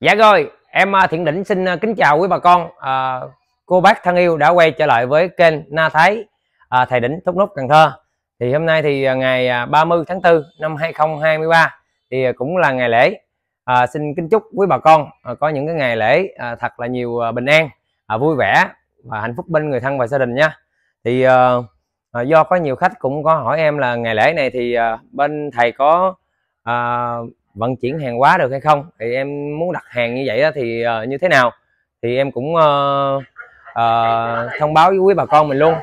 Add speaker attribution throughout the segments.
Speaker 1: Dạ rồi, em à, Thiện Đỉnh xin à, kính chào quý bà con, à, cô bác thân yêu đã quay trở lại với kênh Na Thái à, Thầy Đỉnh Thúc nút Cần Thơ. Thì hôm nay thì à, ngày 30 tháng 4 năm 2023 thì cũng là ngày lễ. À, xin kính chúc quý bà con à, có những cái ngày lễ à, thật là nhiều bình an, à, vui vẻ và hạnh phúc bên người thân và gia đình nha. Thì à, do có nhiều khách cũng có hỏi em là ngày lễ này thì à, bên thầy có à, vận chuyển hàng hóa được hay không thì em muốn đặt hàng như vậy đó, thì uh, như thế nào thì em cũng uh, uh, thông báo với quý bà con mình luôn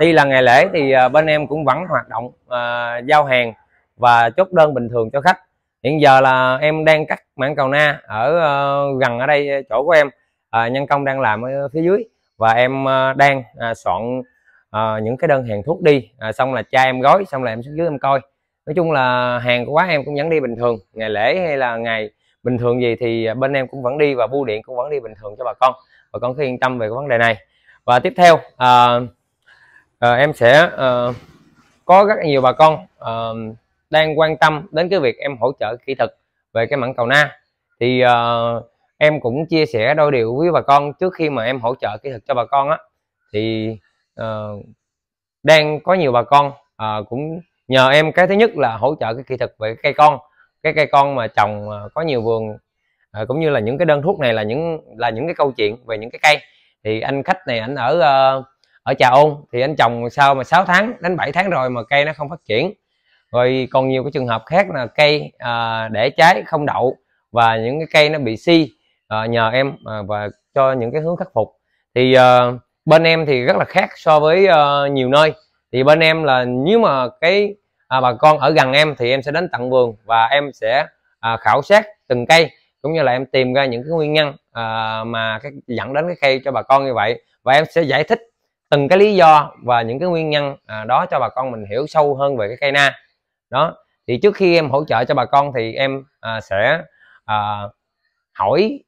Speaker 1: tuy là ngày lễ thì uh, bên em cũng vẫn hoạt động uh, giao hàng và chốt đơn bình thường cho khách hiện giờ là em đang cắt mảng cầu na ở uh, gần ở đây chỗ của em uh, nhân công đang làm ở phía dưới và em uh, đang uh, soạn uh, những cái đơn hàng thuốc đi uh, xong là cha em gói xong là em xuống dưới em coi nói chung là hàng của quán em cũng vẫn đi bình thường ngày lễ hay là ngày bình thường gì thì bên em cũng vẫn đi và bưu điện cũng vẫn đi bình thường cho bà con bà con cứ yên tâm về cái vấn đề này và tiếp theo à, à, em sẽ à, có rất nhiều bà con à, đang quan tâm đến cái việc em hỗ trợ kỹ thuật về cái mảng cầu na thì à, em cũng chia sẻ đôi điều với bà con trước khi mà em hỗ trợ kỹ thuật cho bà con á thì à, đang có nhiều bà con à, cũng nhờ em cái thứ nhất là hỗ trợ cái kỹ thuật về cây con cái cây con mà trồng ờ, có nhiều vườn ờ, cũng như là những cái đơn thuốc này là những là những cái câu chuyện về những cái cây thì anh khách này anh ở ờ, ở trà ôn thì anh trồng sau mà 6 tháng đến 7 tháng rồi mà cây nó không phát triển rồi còn nhiều cái trường hợp khác là cây à, để trái không đậu và những cái cây nó bị si à, nhờ em à, và cho những cái hướng khắc phục thì à, bên em thì rất là khác so với à, nhiều nơi thì bên em là nếu mà cái à, bà con ở gần em thì em sẽ đến tận vườn và em sẽ à, khảo sát từng cây cũng như là em tìm ra những cái nguyên nhân à, mà cái, dẫn đến cái cây cho bà con như vậy và em sẽ giải thích từng cái lý do và những cái nguyên nhân à, đó cho bà con mình hiểu sâu hơn về cái cây na đó thì trước khi em hỗ trợ cho bà con thì em à, sẽ à, hỏi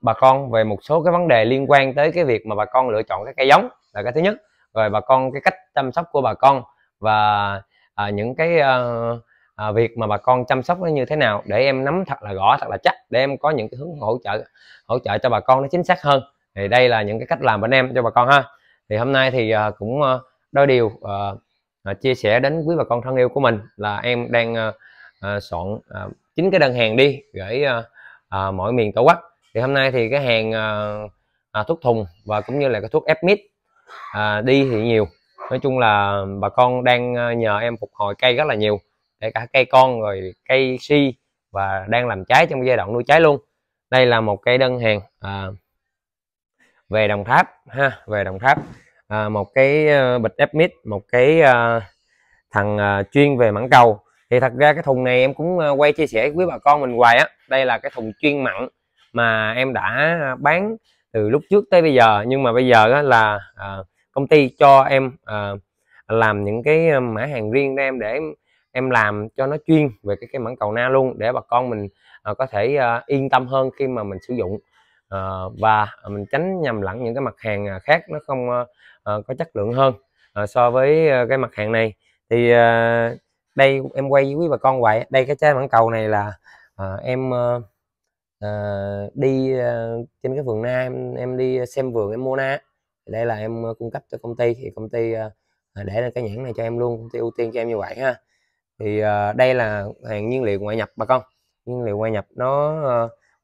Speaker 1: bà con về một số cái vấn đề liên quan tới cái việc mà bà con lựa chọn cái cây giống là cái thứ nhất rồi bà con cái cách chăm sóc của bà con và à, những cái à, à, việc mà bà con chăm sóc nó như thế nào để em nắm thật là rõ thật là chắc để em có những cái hướng hỗ trợ hỗ trợ cho bà con nó chính xác hơn thì đây là những cái cách làm bên em cho bà con ha thì hôm nay thì à, cũng à, đôi điều à, à, chia sẻ đến quý bà con thân yêu của mình là em đang à, à, soạn chính à, cái đơn hàng đi gửi à, à, mọi miền tổ quốc thì hôm nay thì cái hàng à, à, thuốc thùng và cũng như là cái thuốc ép mít à, đi thì nhiều nói chung là bà con đang ờ, nhờ em phục hồi cây rất là nhiều kể cả cây con rồi cây si và đang làm trái trong giai đoạn nuôi trái luôn đây là một cây đơn hàng à, về đồng tháp ha về đồng tháp à, một cái ờ, bịch ép mít một cái à, thằng à, chuyên về mảng cầu thì thật ra cái thùng này em cũng quay chia sẻ với bà con mình hoài á đây là cái thùng chuyên mặn mà em đã bán từ lúc trước tới bây giờ nhưng mà bây giờ là à, công ty cho em uh, làm những cái à, mã hàng riêng để em để em làm cho nó chuyên về cái cái mảng cầu na luôn để bà con mình uh, có thể uh, yên tâm hơn khi mà mình sử dụng uh, và mình tránh nhầm lẫn những cái mặt hàng khác nó không uh, uh, có chất lượng hơn uh, so với uh, cái mặt hàng này thì uh, đây em quay với quý bà con vậy đây cái trái mảng cầu này là uh, em uh, uh, đi uh, trên cái vườn na em em đi xem vườn em mua na đây là em ờ, cung cấp cho công ty thì công ty ờ, ờ, để lên cái nhãn này cho em luôn công ty ưu tiên cho em như vậy ha thì đây là hàng nhiên liệu ngoại nhập bà con nhiên liệu ngoại nhập nó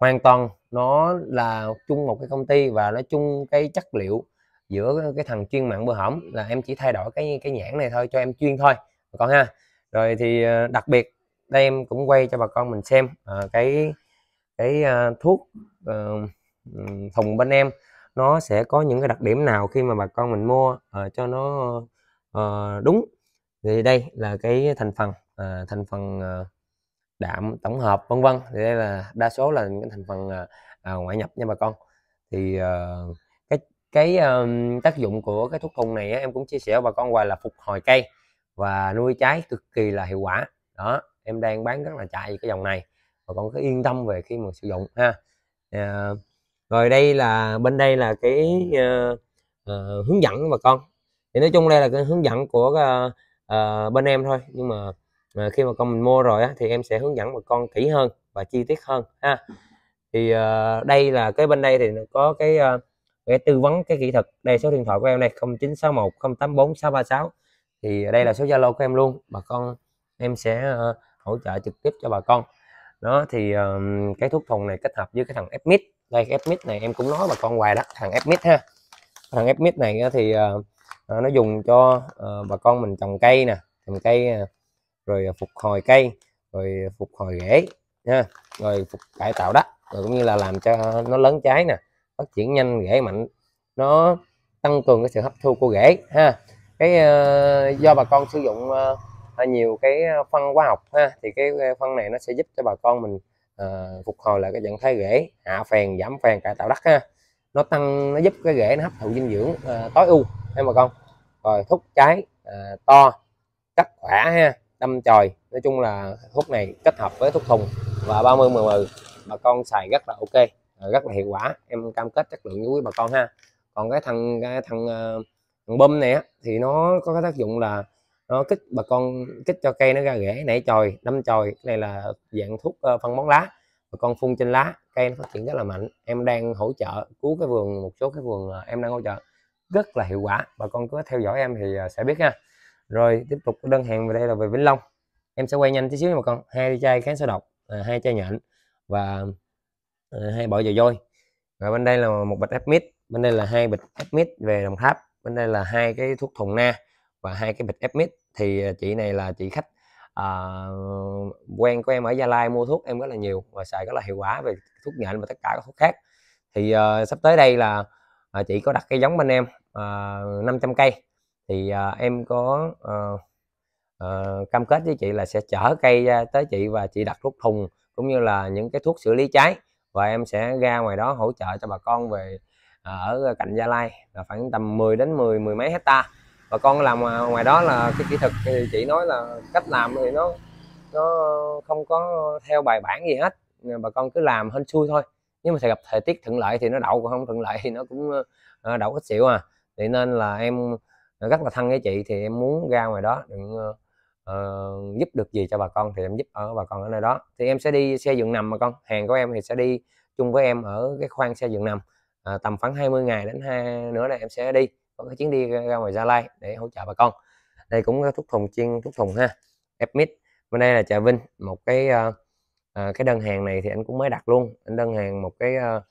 Speaker 1: hoàn toàn nó là chung một cái công ty và nó chung cái chất liệu giữa cái thằng chuyên mạng bừa hỏng là em chỉ thay đổi cái cái nhãn này thôi cho em chuyên thôi bà con ha rồi thì đặc biệt đây em cũng quay cho bà con mình xem cái cái thuốc thùng bên em nó sẽ có những cái đặc điểm nào khi mà bà con mình mua uh, cho nó uh, đúng thì đây là cái thành phần uh, thành phần uh, đạm tổng hợp vân vân thì đây là đa số là những cái thành phần uh, ngoại nhập nha bà con thì uh, cái cái um, tác dụng của cái thuốc thùng này á, em cũng chia sẻ với bà con hoài là phục hồi cây và nuôi trái cực kỳ là hiệu quả đó em đang bán rất là chạy cái dòng này bà con cứ yên tâm về khi mà sử dụng ha uh, rồi đây là bên đây là cái uh, uh, hướng dẫn bà con thì nói chung đây là cái hướng dẫn của uh, uh, bên em thôi nhưng mà mà khi mà con mình mua rồi á, thì em sẽ hướng dẫn bà con kỹ hơn và chi tiết hơn ha thì uh, đây là cái bên đây thì có cái uh, để tư vấn cái kỹ thuật đây số điện thoại của em đây 0961 084 636 thì đây là số zalo của em luôn bà con em sẽ uh, hỗ trợ trực tiếp cho bà con đó thì uh, cái thuốc thùng này kết hợp với cái thằng Fmit đây cái mít này em cũng nói bà con hoài đó thằng mít ha thằng mít này thì uh, nó dùng cho uh, bà con mình trồng cây nè trồng cây ờ, rồi phục hồi cây rồi phục hồi rễ nha rồi phục cải tạo đất rồi cũng như là làm cho nó lớn trái nè phát triển nhanh rễ mạnh nó tăng cường cái sự hấp thu của rễ ha cái uh, do bà con sử dụng uh, nhiều cái phân hóa học ha thì cái phân này nó sẽ giúp cho bà con mình à, phục hồi lại cái trạng thái rễ hạ phèn giảm phèn cải tạo đất ha nó tăng nó giúp cái rễ nó hấp thụ dinh dưỡng à, tối ưu em bà con rồi thúc trái à, to cắt khỏe ha đâm chồi nói chung là thuốc này kết hợp với thuốc thùng và 30 mười bà con xài rất là ok rất là hiệu quả em cam kết chất lượng với bà con ha còn cái thằng cái thằng, thằng bơm này á, thì nó có cái tác dụng là nó kích bà con kích cho cây nó ra rễ nảy chồi đâm chồi cái này là dạng thuốc ờ, phân bón lá bà con phun trên lá cây nó phát triển rất là mạnh em đang hỗ trợ cứu cái vườn một số cái vườn ờ, em đang hỗ trợ rất là hiệu quả bà con cứ theo dõi em thì ờ, sẽ biết ha rồi tiếp tục đơn hàng về đây là về Vĩnh Long em sẽ quay nhanh tí xíu nha bà con hai chai kháng sâu độc hai chai nhện và hai bọ dầu dôi và bên đây là một bịch ép mít bên đây là hai bịch ép mít về Đồng Tháp bên đây là hai cái thuốc thùng na và hai cái bịch ép thì ờ, chị này là chị khách uh, quen của em ở gia lai mua thuốc em rất là nhiều và xài rất là hiệu quả về thuốc nhện và tất cả các thuốc khác thì uh, sắp tới đây là uh, chị có đặt cây giống bên em uh, 500 cây thì uh, em có uh, uh, cam kết với chị là sẽ chở cây ra tới chị và chị đặt thuốc thùng cũng như là những cái thuốc xử lý cháy và em sẽ ra ngoài đó hỗ trợ cho bà con về ở cạnh Gia Lai là khoảng tầm 10 đến 10 mười mấy hecta bà con làm à, ngoài đó là cái kỹ thuật thì chị nói là cách làm thì nó nó không có theo bài bản gì hết bà con cứ làm hên xui thôi nhưng mà sẽ gặp thời tiết thuận lợi thì nó đậu còn không thuận lợi thì nó cũng à, đậu ít xỉu à vậy nên là em rất là thân với chị thì em muốn ra ngoài đó đừng uh, giúp được gì cho bà con thì em giúp ở bà con ở nơi đó thì em sẽ đi xe dựng nằm bà con hàng của em thì sẽ đi chung với em ở cái khoang xe dựng nằm à, tầm khoảng 20 ngày đến hai nữa là em sẽ đi có cái chuyến đi ra ngoài Gia Lai để hỗ trợ bà con đây cũng thuốc thùng chiên thuốc thùng ha Epmit bên đây là Trà Vinh một cái uh, uh, cái đơn hàng này thì anh cũng mới đặt luôn anh đơn hàng một cái uh,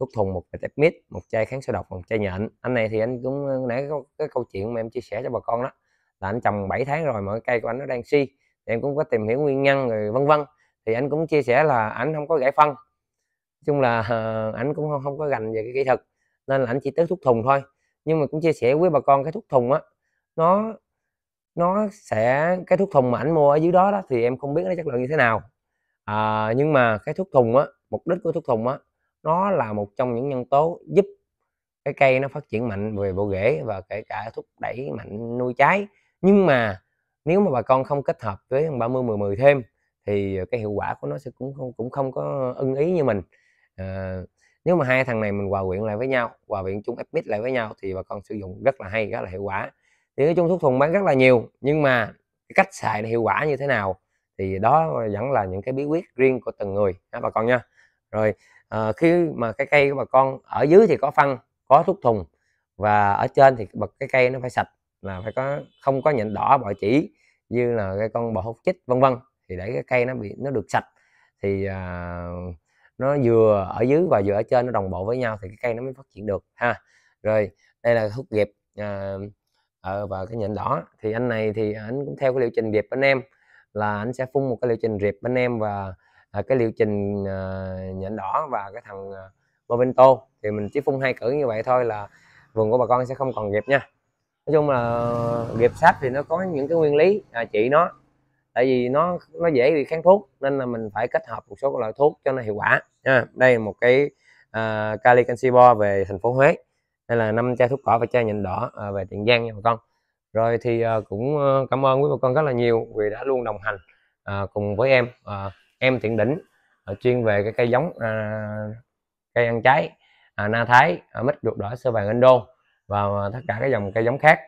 Speaker 1: thuốc thùng một cái Epmit một chai kháng sâu độc một chai nhện anh này thì anh cũng nãy có cái câu chuyện mà em chia sẻ cho bà con đó là anh trồng 7 tháng rồi mà cái cây của anh nó đang si thì em cũng có tìm hiểu nguyên nhân rồi vân vân thì anh cũng chia sẻ là anh không có gãy phân chung là uh, anh cũng không, không có gành về cái kỹ thuật nên là anh chỉ tưới thuốc thùng thôi nhưng mà cũng chia sẻ với bà con cái thuốc thùng á nó nó sẽ cái thuốc thùng mà ảnh mua ở dưới đó đó thì em không biết nó chất lượng như thế nào à, nhưng mà cái thuốc thùng á mục đích của thuốc thùng á nó là một trong những nhân tố giúp cái cây nó phát triển mạnh về bộ rễ và kể cả thúc đẩy mạnh nuôi trái nhưng mà nếu mà bà con không kết hợp với 30 10 10 thêm thì cái hiệu quả của nó sẽ cũng không cũng không có ưng ý như mình à, nếu mà hai thằng này mình hòa quyện lại với nhau hòa quyện chúng epmit lại với nhau thì bà con sử dụng rất là hay rất là hiệu quả thì cái chung thuốc thùng bán rất là nhiều nhưng mà cái cách xài hiệu quả như thế nào thì đó vẫn là những cái bí quyết riêng của từng người đó bà con nha rồi à, khi mà cái cây của bà con ở dưới thì có phân có thuốc thùng và ở trên thì bật cái cây nó phải sạch là phải có không có nhện đỏ bọ chỉ như là cái con bọ hút chích vân vân thì để cái cây nó bị nó được sạch thì uh, nó vừa ở dưới và vừa ở trên nó đồng bộ với nhau thì cái cây nó mới phát triển được ha rồi đây là thuốc nghiệp à, à, và cái nhện đỏ thì anh này thì anh cũng theo cái liệu trình điệp anh em là anh sẽ phun một cái liệu trình riệp bên em và à, cái liệu trình à, nhện đỏ và cái thằng à, Movento thì mình chỉ phun hai cử như vậy thôi là vườn của bà con sẽ không còn riệp nha nói chung là riệp sáp thì nó có những cái nguyên lý à, chỉ nó tại vì nó nó dễ bị kháng thuốc nên là mình phải kết hợp một số loại thuốc cho nó hiệu quả nha đây là một cái uh, kali bo về thành phố huế đây là năm chai thuốc cỏ và chai nhịn đỏ uh, về tiền giang nha bà con rồi thì uh, cũng uh, cảm ơn quý bà con rất là nhiều vì đã luôn đồng hành uh, cùng với em uh, em thiện đỉnh uh, chuyên về cái cây giống uh, cây ăn trái uh, na thái uh, mít ruột đỏ sơ vàng indo và tất cả các dòng cây giống khác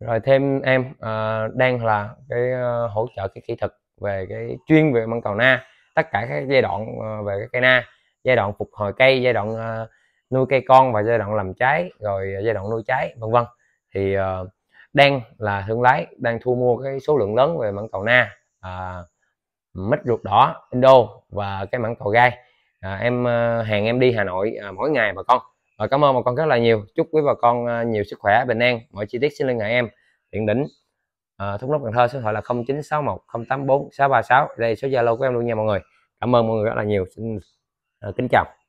Speaker 1: rồi thêm em uh, đang là cái uh, hỗ trợ cái kỹ thuật về cái chuyên về măng cầu na tất cả các giai đoạn uh, về cái cây na giai đoạn phục hồi cây giai đoạn uh, nuôi cây con và giai đoạn làm trái rồi giai đoạn nuôi trái vân vân thì uh, đang là thương lái đang thu mua cái số lượng lớn về mảng cầu na uh, mít ruột đỏ indo và cái mảng cầu gai uh, em uh, hàng em đi hà nội uh, mỗi ngày bà con rồi ờ, cảm ơn bà con rất là nhiều chúc quý bà con ờ, nhiều sức khỏe bình an mọi chi tiết xin liên hệ em điện đỉnh à, thúc nốt cần thơ số điện thoại là 0961 084 636 đây số zalo của em luôn nha mọi người cảm ơn mọi người rất là nhiều xin kính chào